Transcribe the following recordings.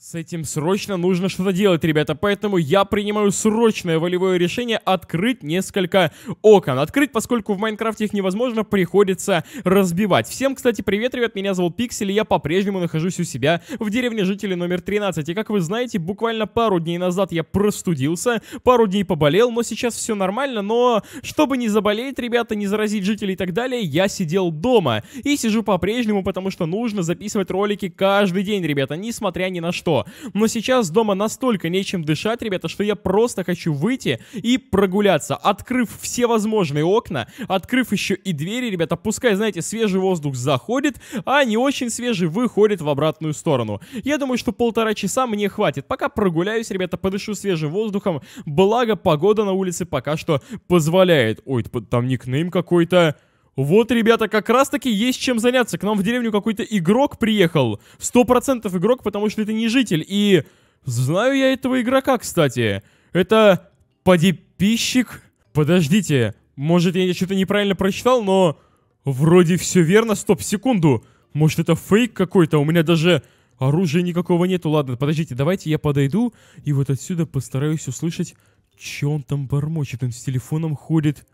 С этим срочно нужно что-то делать, ребята, поэтому я принимаю срочное волевое решение открыть несколько окон. Открыть, поскольку в Майнкрафте их невозможно, приходится разбивать. Всем, кстати, привет, ребят, меня зовут Пиксель, и я по-прежнему нахожусь у себя в деревне жителей номер 13. И как вы знаете, буквально пару дней назад я простудился, пару дней поболел, но сейчас все нормально, но чтобы не заболеть, ребята, не заразить жителей и так далее, я сидел дома. И сижу по-прежнему, потому что нужно записывать ролики каждый день, ребята, несмотря ни на что что. Но сейчас дома настолько нечем дышать, ребята, что я просто хочу выйти и прогуляться, открыв все возможные окна, открыв еще и двери, ребята, пускай, знаете, свежий воздух заходит, а не очень свежий выходит в обратную сторону. Я думаю, что полтора часа мне хватит. Пока прогуляюсь, ребята, подышу свежим воздухом, благо погода на улице пока что позволяет. Ой, там никнейм какой-то... Вот, ребята, как раз-таки есть чем заняться. К нам в деревню какой-то игрок приехал. Сто процентов игрок, потому что это не житель. И знаю я этого игрока, кстати. Это подеписчик. Подождите, может я что-то неправильно прочитал, но вроде все верно. Стоп, секунду. Может это фейк какой-то? У меня даже оружия никакого нету. Ладно, подождите, давайте я подойду и вот отсюда постараюсь услышать, что он там бормочет. Он с телефоном ходит.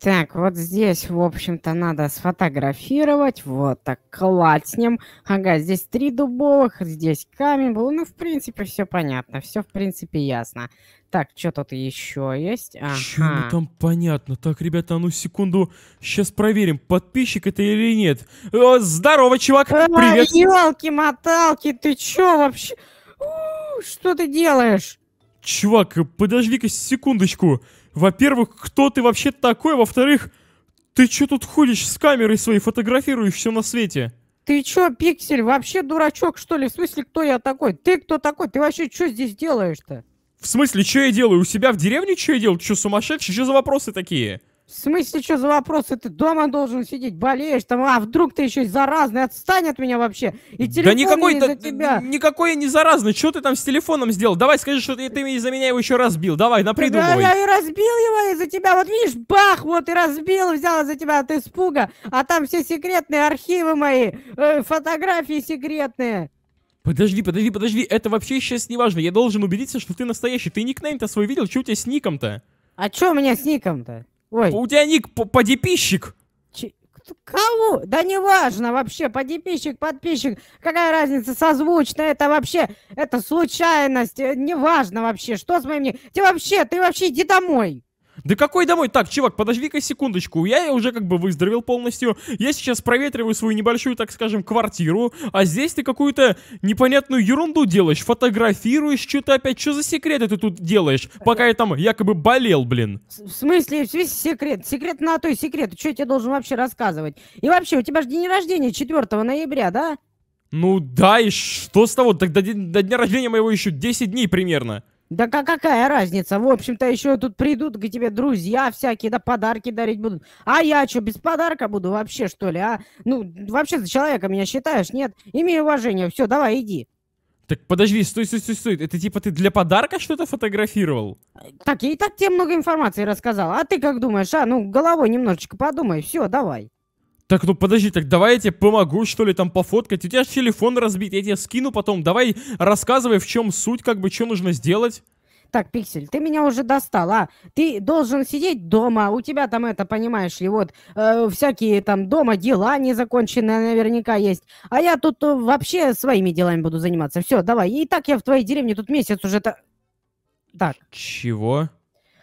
Так, вот здесь, в общем-то, надо сфотографировать. Вот так клацнем. Ага, здесь три дубовых, здесь камень был. Ну, в принципе, все понятно. Все, в принципе, ясно. Так, что тут еще есть? Ага. Чё там понятно? Так, ребята, а ну секунду, сейчас проверим, подписчик это или нет. О, э, здорово, чувак, привет! Елки-моталки, ты чё вообще? У, что ты делаешь? Чувак, подожди-ка секундочку. Во-первых, кто ты вообще такой? Во-вторых, ты чё тут ходишь с камерой своей, фотографируешь все на свете? Ты чё, Пиксель, вообще дурачок, что ли? В смысле, кто я такой? Ты кто такой? Ты вообще что здесь делаешь-то? В смысле, что я делаю? У себя в деревне что я делаю? Ты что, сумасшедший? Что за вопросы такие? В смысле, что за вопрос? Ты дома должен сидеть, болеешь там, а вдруг ты еще и заразный, отстань от меня вообще. И телефон да никакой из-за тебя. Никакой я не заразный, что ты там с телефоном сделал? Давай скажи, что ты, ты из-за меня его еще разбил, давай, напридумывай. Да, я и разбил его из-за тебя, вот видишь, бах, вот и разбил, взял из-за тебя от испуга, а там все секретные архивы мои, э, фотографии секретные. Подожди, подожди, подожди, это вообще сейчас не важно. Я должен убедиться, что ты настоящий. Ты никнейм-то свой видел, что у тебя с ником-то? А что у меня с ником-то? Ой. Паутяник, подепищик. Ч... Кого? Да неважно вообще, подписчик, подписчик, какая разница, созвучно, это вообще, это случайность, э, неважно вообще, что с моим... Ты вообще, ты вообще иди домой. Да какой домой? Так, чувак, подожди-ка секундочку. Я уже как бы выздоровел полностью. Я сейчас проветриваю свою небольшую, так скажем, квартиру. А здесь ты какую-то непонятную ерунду делаешь. Фотографируешь что-то опять. Что за секреты ты тут делаешь? Пока я там якобы болел, блин. В смысле? В смысле секрет? Секрет на то и секрет. Что я тебе должен вообще рассказывать? И вообще, у тебя же день рождения 4 ноября, да? Ну да, и что с того? Так до, до дня рождения моего еще 10 дней примерно. Да какая разница? В общем-то, еще тут придут к тебе друзья всякие, да подарки дарить будут. А я что, без подарка буду вообще, что ли, а? Ну, вообще за человека меня считаешь, нет? Имей уважение, все, давай, иди. Так подожди, стой, стой, стой, стой. Это типа ты для подарка что-то фотографировал? Так, я и так тебе много информации рассказал. А ты как думаешь, а? Ну, головой немножечко подумай, все, давай. Так, ну подожди, так давай я тебе помогу, что ли, там пофоткать. У тебя же телефон разбит, я тебе скину потом. Давай рассказывай, в чем суть, как бы, что нужно сделать. Так, Пиксель, ты меня уже достал, а? Ты должен сидеть дома, у тебя там это, понимаешь ли, вот, э, всякие там дома дела незаконченные наверняка есть. А я тут э, вообще своими делами буду заниматься. Все, давай. И так я в твоей деревне тут месяц уже... Та... Так. Чего?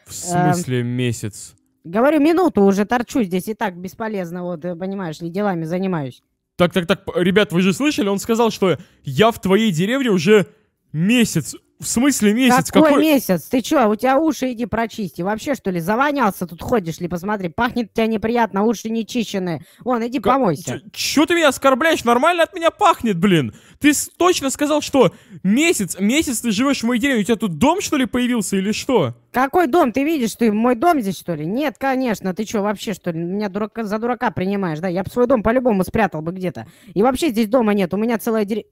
В э, смысле эм... месяц? Говорю, минуту уже торчу здесь, и так бесполезно, вот, э, понимаешь ли, делами занимаюсь. Так, так, так, ребят, вы же слышали, он сказал, что я в твоей деревне уже месяц. В смысле месяц? Какой, какой... месяц? Ты чё, у тебя уши иди прочисти. Вообще, что ли, завонялся тут ходишь ли, посмотри. Пахнет тебя неприятно, уши не чищены. Вон, иди К... помойся. Чё, чё ты меня оскорбляешь? Нормально от меня пахнет, блин. Ты точно сказал, что месяц, месяц ты живешь в моей деревне, у тебя тут дом, что ли, появился или что? Какой дом? Ты видишь, ты мой дом здесь, что ли? Нет, конечно, ты что, вообще, что ли, меня дурака, за дурака принимаешь, да? Я бы свой дом по-любому спрятал бы где-то. И вообще здесь дома нет, у меня целая деревня...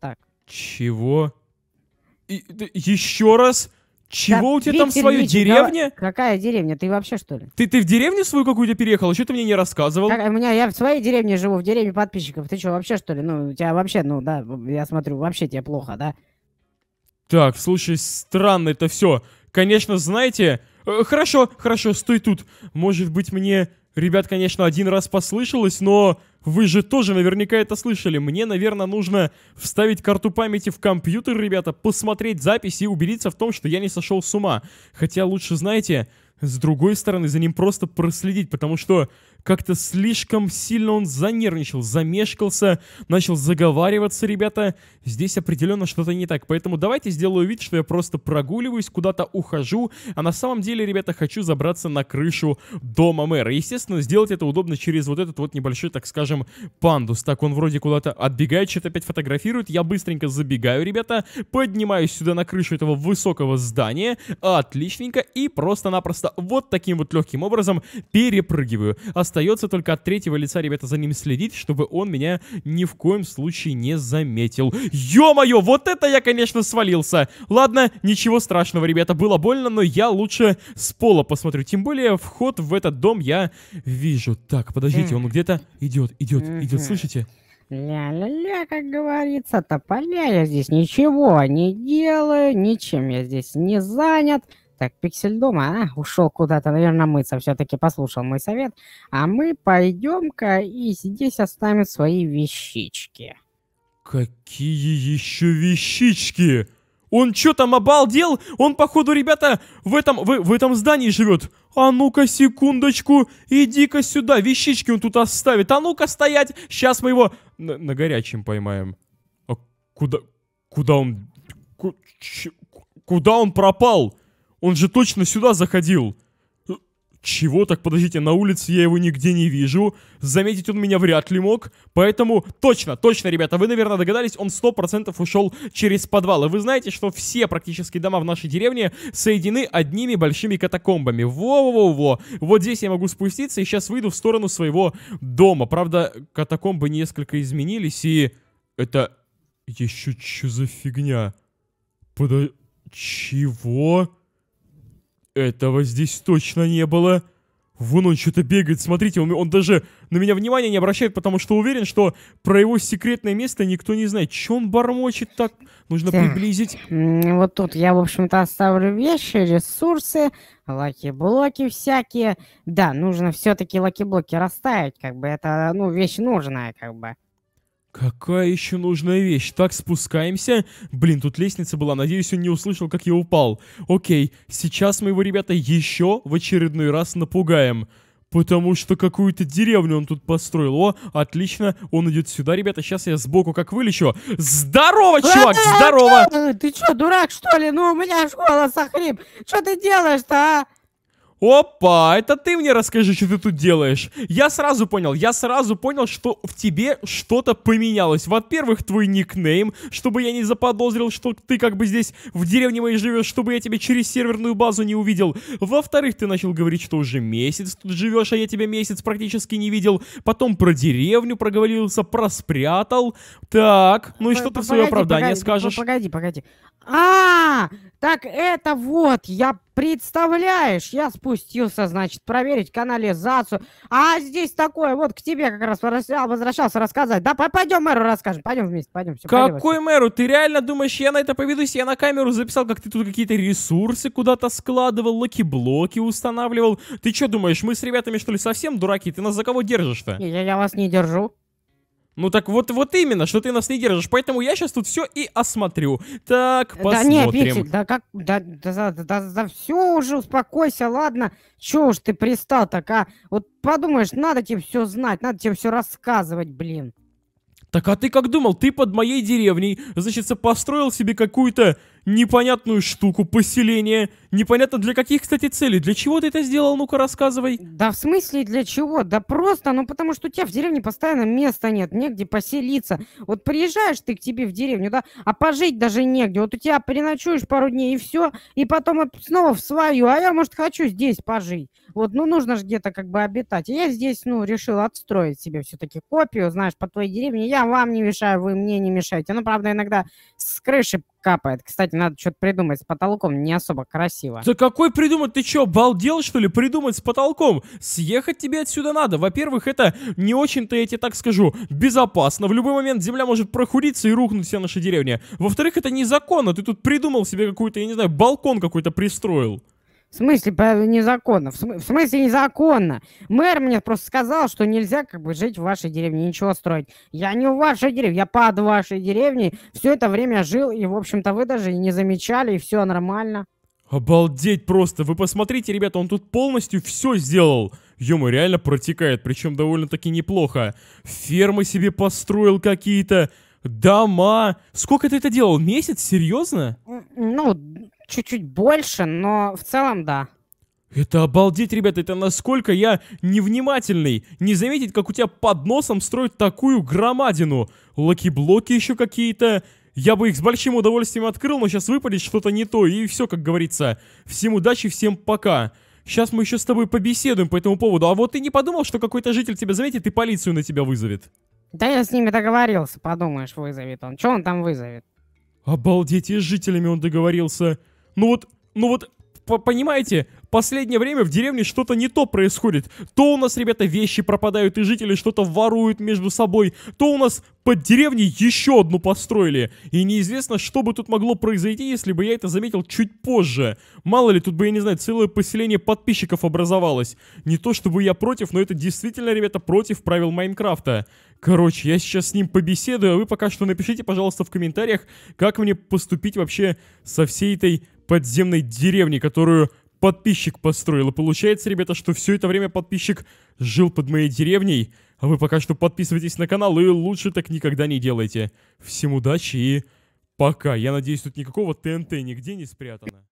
Так. Чего? И, ты, еще раз? Чего да, у тебя там свою Виктор, деревня? Какая деревня? Ты вообще что ли? Ты, ты в деревню свою какую-то переехал? Что ты мне не рассказывал? Как, у меня, я в своей деревне живу, в деревне подписчиков. Ты что, вообще что ли? Ну, у тебя вообще, ну да, я смотрю, вообще тебе плохо, да? Так, слушай, странно это все. Конечно, знаете... Э, хорошо, хорошо, стой тут. Может быть, мне Ребят, конечно, один раз послышалось, но вы же тоже наверняка это слышали. Мне, наверное, нужно вставить карту памяти в компьютер, ребята, посмотреть запись и убедиться в том, что я не сошел с ума. Хотя лучше, знаете, с другой стороны, за ним просто проследить, потому что как-то слишком сильно он занервничал, замешкался, начал заговариваться, ребята. Здесь определенно что-то не так. Поэтому давайте сделаю вид, что я просто прогуливаюсь, куда-то ухожу. А на самом деле, ребята, хочу забраться на крышу дома мэра. Естественно, сделать это удобно через вот этот вот небольшой, так скажем, пандус. Так, он вроде куда-то отбегает, что-то опять фотографирует. Я быстренько забегаю, ребята, поднимаюсь сюда на крышу этого высокого здания. Отличненько. И просто-напросто вот таким вот легким образом перепрыгиваю. Осталось Остается только от третьего лица, ребята, за ним следить, чтобы он меня ни в коем случае не заметил. Ё-моё, вот это я, конечно, свалился. Ладно, ничего страшного, ребята, было больно, но я лучше с пола посмотрю. Тем более, вход в этот дом я вижу. Так, подождите, он где-то идет, идет, идет, слышите? Ля-ля-ля, как говорится, тополя я здесь ничего не делаю, ничем я здесь не занят. Так, пиксель дома, а? Ушел куда-то, наверное, мыться. Все-таки послушал мой совет. А мы пойдем-ка и здесь оставим свои вещички. Какие еще вещички? Он что там обалдел? Он, походу, ребята, в этом, в, в этом здании живет. А ну-ка, секундочку, иди-ка сюда, вещички он тут оставит. А ну-ка, стоять, сейчас мы его на, на горячем поймаем. А куда, куда он, куда он пропал? Он же точно сюда заходил!» э, «Чего так? Подождите, на улице я его нигде не вижу. Заметить он меня вряд ли мог. Поэтому точно, точно, ребята, вы, наверное, догадались, он сто процентов ушел через подвал. И вы знаете, что все практически дома в нашей деревне соединены одними большими катакомбами. Во-во-во-во. Вот здесь я могу спуститься и сейчас выйду в сторону своего дома. Правда, катакомбы несколько изменились и... Это... Еще что за фигня? Подо... Чего? Чего? Этого здесь точно не было. Вон он что-то бегает, смотрите, он, он даже на меня внимания не обращает, потому что уверен, что про его секретное место никто не знает. Че он бормочет так? Нужно приблизить. Вот тут я, в общем-то, оставлю вещи, ресурсы, лаки-блоки всякие. Да, нужно все-таки лаки-блоки расставить, как бы это, ну, вещь нужная, как бы. Какая еще нужная вещь? Так, спускаемся. Блин, тут лестница была. Надеюсь, он не услышал, как я упал. Окей, сейчас мы его, ребята, еще в очередной раз напугаем. Потому что какую-то деревню он тут построил. О, отлично, он идет сюда, ребята. Сейчас я сбоку как вылечу. Здорово, э, чувак, э, здорово! Э, ты что, дурак, что ли? Ну, у меня школа сохрип. Что ты делаешь-то, а? Опа, это ты мне расскажи, что ты тут делаешь. Я сразу понял, я сразу понял, что в тебе что-то поменялось. Во-первых, твой никнейм, чтобы я не заподозрил, что ты как бы здесь в деревне моей живешь, чтобы я тебя через серверную базу не увидел. Во-вторых, ты начал говорить, что уже месяц тут живешь, а я тебя месяц практически не видел. Потом про деревню проговорился, проспрятал. Так, ну и что ты в свое оправдание скажешь? Погоди, погоди. А, -а, -а! Так это вот, я представляешь, я спустился, значит, проверить канализацию. А здесь такое, вот к тебе как раз возвращался рассказать. Да, пойдем мэру расскажем, пойдем вместе, пойдем. Все, Какой пойдем. мэру? Ты реально думаешь, я на это поведусь? Я на камеру записал, как ты тут какие-то ресурсы куда-то складывал, лаки-блоки устанавливал. Ты что думаешь, мы с ребятами, что ли, совсем дураки? Ты нас за кого держишь-то? Я, я вас не держу. Ну так вот, вот именно, что ты нас не держишь. Поэтому я сейчас тут все и осмотрю. Так, посмотрим. Да не, Петя, да как, да, да, да, да, да все уже, успокойся, ладно. Чего уж ты пристал так, а? Вот подумаешь, надо тебе все знать, надо тебе все рассказывать, блин. Так а ты как думал, ты под моей деревней, значит, построил себе какую-то непонятную штуку, поселение. Непонятно для каких, кстати, целей. Для чего ты это сделал? Ну-ка, рассказывай. Да в смысле для чего? Да просто, ну потому что у тебя в деревне постоянно места нет, негде поселиться. Вот приезжаешь ты к тебе в деревню, да, а пожить даже негде. Вот у тебя переночуешь пару дней и все, и потом снова в свою. А я, может, хочу здесь пожить. Вот, ну, нужно же где-то как бы обитать. И я здесь, ну, решил отстроить себе все-таки копию, знаешь, по твоей деревне. Я вам не мешаю, вы мне не мешаете. Ну, правда, иногда с крыши капает. Кстати, надо что-то придумать с потолком, не особо красиво. Да какой придумать? Ты что, балдел что ли? Придумать с потолком? Съехать тебе отсюда надо. Во-первых, это не очень-то, я тебе так скажу, безопасно. В любой момент земля может прохудиться и рухнуть вся наша деревня. Во-вторых, это незаконно. Ты тут придумал себе какую-то, я не знаю, балкон какой-то пристроил. В смысле незаконно? В, в смысле незаконно? Мэр мне просто сказал, что нельзя как бы жить в вашей деревне, ничего строить. Я не в вашей деревне, я под вашей деревней. Все это время жил, и, в общем-то, вы даже не замечали, и все нормально. Обалдеть просто! Вы посмотрите, ребята, он тут полностью все сделал. Ему реально протекает, причем довольно-таки неплохо. Фермы себе построил какие-то, дома. Сколько ты это делал? Месяц? Серьезно? Ну, чуть-чуть больше, но в целом да. Это обалдеть, ребята, это насколько я невнимательный. Не заметить, как у тебя под носом строят такую громадину. Лаки-блоки еще какие-то. Я бы их с большим удовольствием открыл, но сейчас выпадет что-то не то, и все, как говорится. Всем удачи, всем пока. Сейчас мы еще с тобой побеседуем по этому поводу. А вот ты не подумал, что какой-то житель тебя заметит и полицию на тебя вызовет? Да я с ними договорился, подумаешь, вызовет он. Че он там вызовет? Обалдеть, и с жителями он договорился ну вот, ну вот, понимаете, последнее время в деревне что-то не то происходит. То у нас, ребята, вещи пропадают, и жители что-то воруют между собой, то у нас под деревней еще одну построили. И неизвестно, что бы тут могло произойти, если бы я это заметил чуть позже. Мало ли, тут бы, я не знаю, целое поселение подписчиков образовалось. Не то чтобы я против, но это действительно, ребята, против правил Майнкрафта. Короче, я сейчас с ним побеседую, а вы пока что напишите, пожалуйста, в комментариях, как мне поступить вообще со всей этой подземной деревни, которую подписчик построил. И получается, ребята, что все это время подписчик жил под моей деревней, а вы пока что подписывайтесь на канал и лучше так никогда не делайте. Всем удачи и пока. Я надеюсь, тут никакого ТНТ нигде не спрятано.